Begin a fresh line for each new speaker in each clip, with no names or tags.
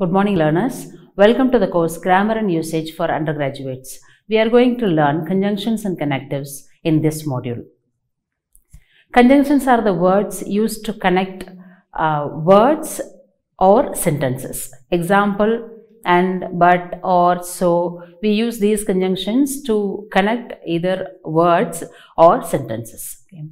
Good morning learners. Welcome to the course Grammar and Usage for Undergraduates. We are going to learn conjunctions and connectives in this module. Conjunctions are the words used to connect uh, words or sentences. Example, and, but, or, so. We use these conjunctions to connect either words or sentences. Okay.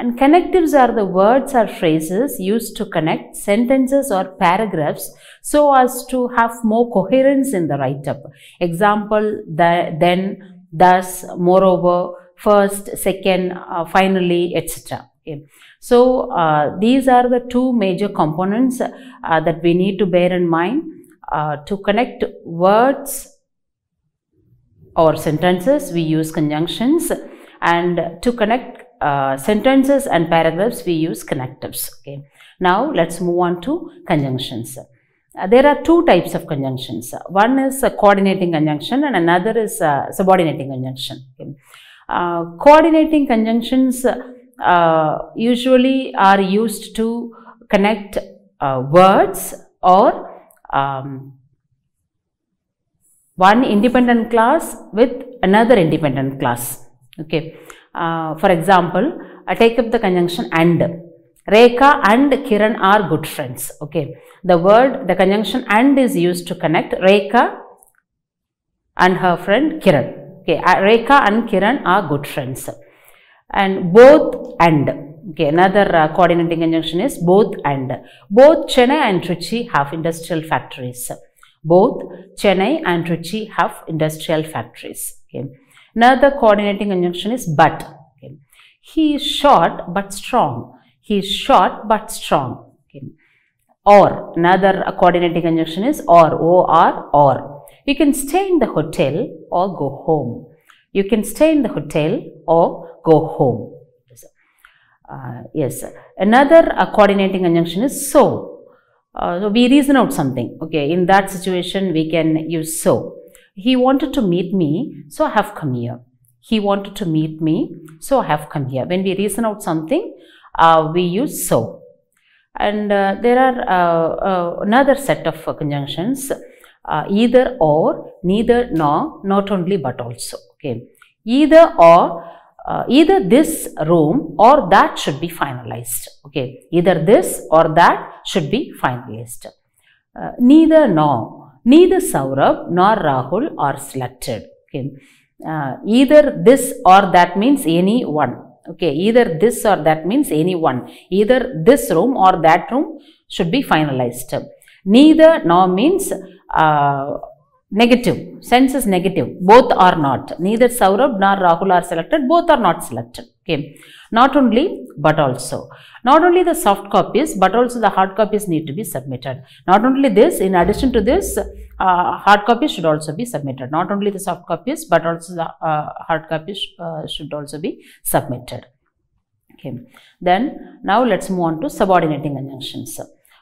And connectives are the words or phrases used to connect sentences or paragraphs so as to have more coherence in the write-up. Example, the, then, thus, moreover, first, second, uh, finally, etc. Okay. So, uh, these are the two major components uh, that we need to bear in mind uh, to connect words or sentences we use conjunctions and to connect uh, sentences and paragraphs, we use connectives. Okay. Now, let's move on to conjunctions. Uh, there are two types of conjunctions. One is a coordinating conjunction and another is a subordinating conjunction. Okay. Uh, coordinating conjunctions uh, usually are used to connect uh, words or um, one independent class with another independent class. Okay. Uh, for example, I uh, take up the conjunction and. Rekha and Kiran are good friends. Okay. The word, the conjunction and is used to connect Rekha and her friend Kiran. Okay. Uh, Rekha and Kiran are good friends. And both and. Okay, another uh, coordinating conjunction is both and. Both Chennai and Trichy have industrial factories. Both Chennai and Trichy have industrial factories. Okay. Another coordinating conjunction is but. Okay. He is short but strong. He is short but strong. Okay. Or another coordinating conjunction is or, or, or. You can stay in the hotel or go home. You can stay in the hotel or go home. Uh, yes, another uh, coordinating conjunction is so. Uh, so we reason out something. Okay, in that situation we can use so. He wanted to meet me, so I have come here. He wanted to meet me, so I have come here. When we reason out something, uh, we use so. And uh, there are uh, uh, another set of conjunctions, uh, either or, neither nor, not only but also. Okay, Either or, uh, either this room or that should be finalized. Okay, either this or that should be finalized. Uh, neither nor. Neither Saurav nor Rahul are selected. Okay. Uh, either this or that means any one. Okay, either this or that means any one. Either this room or that room should be finalized. Neither nor means uh, negative. Sense is negative. Both are not. Neither Saurabh nor Rahul are selected. Both are not selected. Okay. Not only, but also. Not only the soft copies, but also the hard copies need to be submitted. Not only this, in addition to this, uh, hard copies should also be submitted. Not only the soft copies, but also the uh, hard copies uh, should also be submitted. Okay. Then, now let's move on to subordinating conjunctions.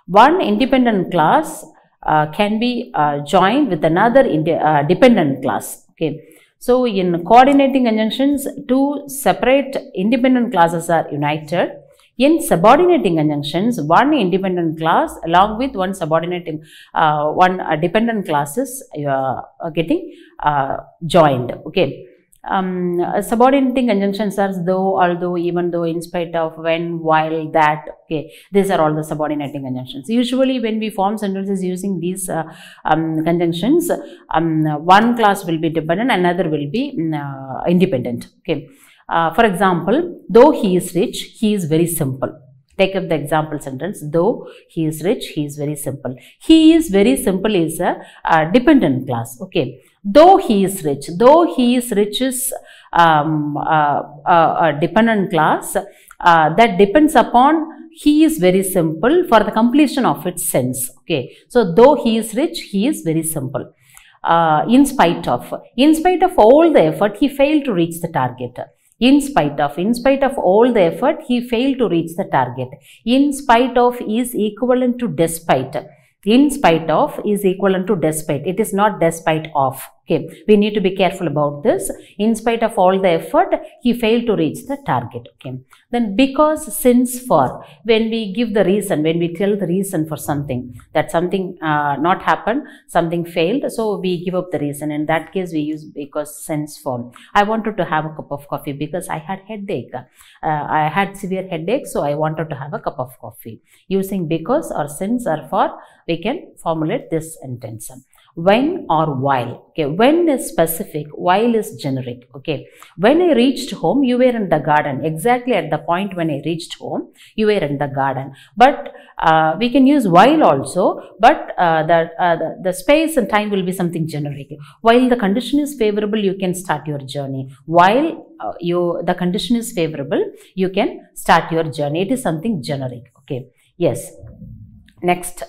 One independent class uh, can be uh, joined with another uh, dependent class. Okay. So in coordinating conjunctions, two separate independent clauses are united. In subordinating conjunctions, one independent class along with one subordinating, uh, one uh, dependent classes uh, getting uh, joined. Okay um, uh, subordinating conjunctions are though, although, even though, in spite of, when, while, that, okay, these are all the subordinating conjunctions. Usually when we form sentences using these uh, um, conjunctions, um, one class will be dependent, another will be mm, uh, independent, okay. Uh, for example, though he is rich, he is very simple. Take up the example sentence, though he is rich, he is very simple. He is very simple is a, a dependent class, okay though he is rich, though he is richest, um, uh, uh, uh, dependent class uh, that depends upon he is very simple for the completion of its sense. Okay, so though he is rich, he is very simple. Uh, in spite of, in spite of all the effort, he failed to reach the target. In spite of, in spite of all the effort, he failed to reach the target. In spite of is equivalent to despite in spite of is equivalent to despite. It is not despite of. Okay, we need to be careful about this. In spite of all the effort, he failed to reach the target. Okay, then because, since, for, when we give the reason, when we tell the reason for something, that something uh, not happened, something failed, so we give up the reason. In that case, we use because, since, for. I wanted to have a cup of coffee because I had headache. Uh, I had severe headache, so I wanted to have a cup of coffee. Using because or since or for, we can formulate this intention when or while. Okay, when is specific, while is generic. Okay, when I reached home, you were in the garden. Exactly at the point when I reached home, you were in the garden. But uh, we can use while also, but uh, the, uh, the, the space and time will be something generic. While the condition is favorable, you can start your journey. While uh, you the condition is favorable, you can start your journey. It is something generic. Okay, yes. Next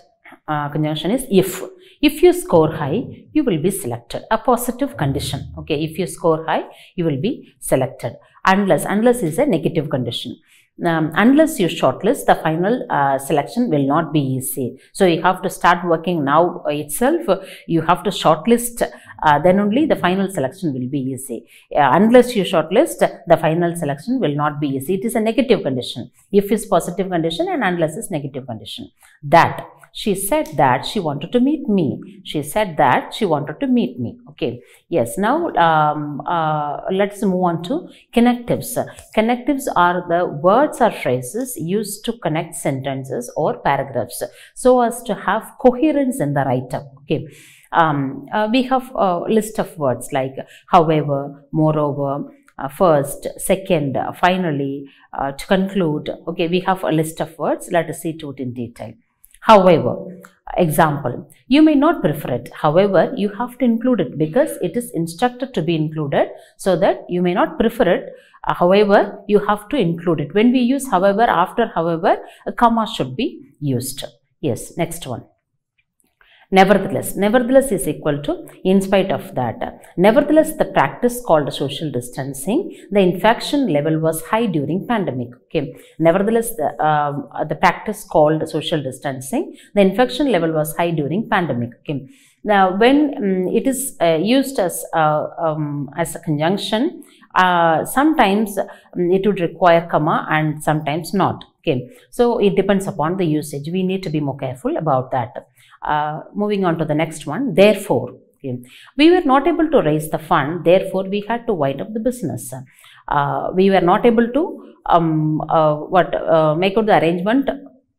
uh, conjunction is if if you score high, you will be selected. A positive condition. Okay, if you score high, you will be selected. Unless, unless is a negative condition. Um, unless you shortlist, the final uh, selection will not be easy. So you have to start working now uh, itself. You have to shortlist, uh, then only the final selection will be easy. Uh, unless you shortlist, the final selection will not be easy. It is a negative condition. If is positive condition and unless is negative condition. That she said that she wanted to meet me. She said that she wanted to meet me. Okay. Yes. Now, um, uh, let's move on to connectives. Connectives are the words or phrases used to connect sentences or paragraphs so as to have coherence in the write-up. Okay. Um, uh, we have a list of words like however, moreover, uh, first, second, uh, finally, uh, to conclude. Okay, we have a list of words. Let us see to it in detail. However, example, you may not prefer it. However, you have to include it because it is instructed to be included so that you may not prefer it. Uh, however, you have to include it. When we use however, after however, a comma should be used. Yes, next one. Nevertheless, nevertheless is equal to in spite of that. Nevertheless, the practice called social distancing, the infection level was high during pandemic. Okay. Nevertheless, the, um, uh, the practice called social distancing, the infection level was high during pandemic. Okay. Now, when um, it is uh, used as, uh, um, as a conjunction, uh, sometimes um, it would require comma and sometimes not okay so it depends upon the usage we need to be more careful about that uh, moving on to the next one therefore okay. we were not able to raise the fund therefore we had to wind up the business uh, we were not able to um, uh, what uh, make out the arrangement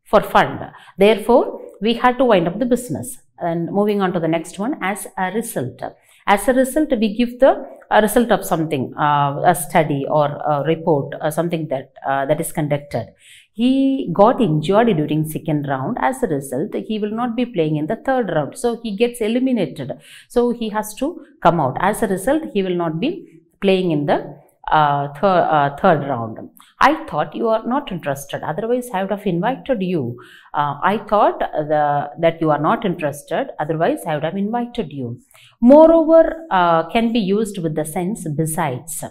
for fund therefore we had to wind up the business and moving on to the next one as a result as a result, we give the result of something, uh, a study or a report, something that uh, that is conducted. He got injured during second round. As a result, he will not be playing in the third round. So he gets eliminated. So he has to come out. As a result, he will not be playing in the uh, uh, third round. I thought you are not interested. Otherwise, I would have invited you. Uh, I thought the, that you are not interested. Otherwise, I would have invited you. Moreover, uh, can be used with the sense besides.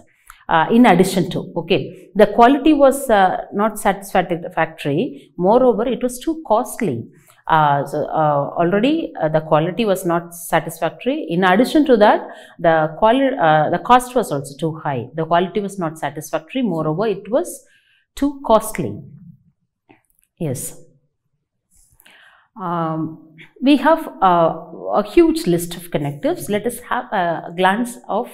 Uh, in addition to, okay, the quality was uh, not satisfactory. Moreover, it was too costly. Uh, so, uh, already uh, the quality was not satisfactory. In addition to that, the quali- uh, the cost was also too high. The quality was not satisfactory. Moreover, it was too costly. Yes. Um, we have uh, a huge list of connectives. Let us have a glance of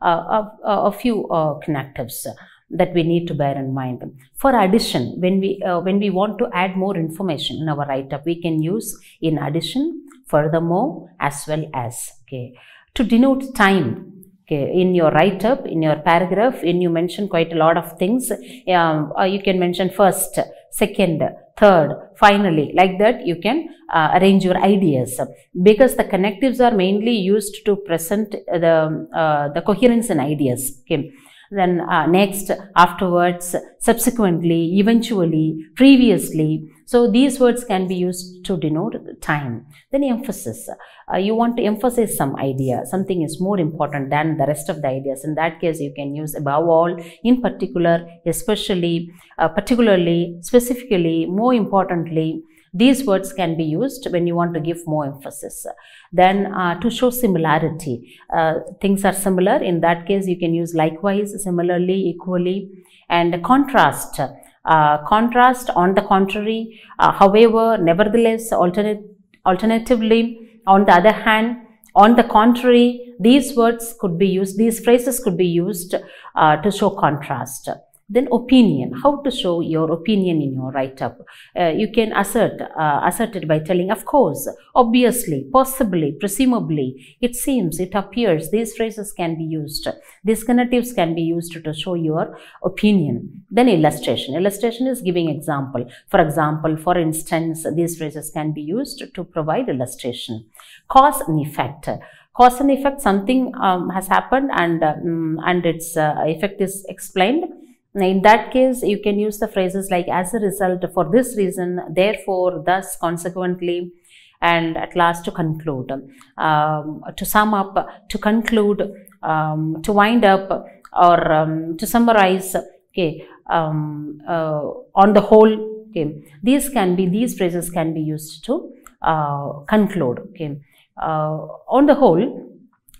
a, uh, a, few connectives that we need to bear in mind. For addition, when we, uh, when we want to add more information in our write-up, we can use in addition, furthermore, as well as. Okay. To denote time, Okay, in your write-up, in your paragraph, when you mention quite a lot of things, um, you can mention first, second, third, finally, like that you can uh, arrange your ideas because the connectives are mainly used to present the, um, uh, the coherence in ideas. Okay then uh, next, afterwards, subsequently, eventually, previously. So these words can be used to denote time. Then emphasis. Uh, you want to emphasize some idea. Something is more important than the rest of the ideas. In that case, you can use above all, in particular, especially, uh, particularly, specifically, more importantly, these words can be used when you want to give more emphasis. Then uh, to show similarity, uh, things are similar. In that case, you can use likewise, similarly, equally, and contrast. Uh, contrast, on the contrary, uh, however, nevertheless, alternate, alternatively, on the other hand, on the contrary, these words could be used, these phrases could be used uh, to show contrast. Then opinion, how to show your opinion in your write-up. Uh, you can assert, uh, assert it by telling, of course, obviously, possibly, presumably, it seems, it appears. These phrases can be used. These connectives can be used to show your opinion. Then illustration. Illustration is giving example. For example, for instance, these phrases can be used to provide illustration. Cause and effect cause and effect something um, has happened and um, and its uh, effect is explained now, in that case, you can use the phrases like as a result, for this reason, therefore, thus, consequently, and at last to conclude, um, to sum up, to conclude, um, to wind up, or um, to summarize, okay, um, uh, on the whole, okay, these can be, these phrases can be used to uh, conclude, okay. Uh, on the whole,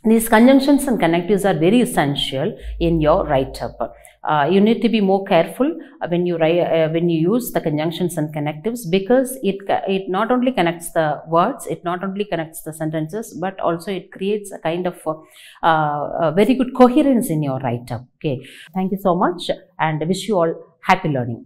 these conjunctions and connectives are very essential in your write-up. Uh, you need to be more careful uh, when you write, uh, when you use the conjunctions and connectives because it uh, it not only connects the words, it not only connects the sentences, but also it creates a kind of uh, uh very good coherence in your write up. Okay, thank you so much, and wish you all happy learning.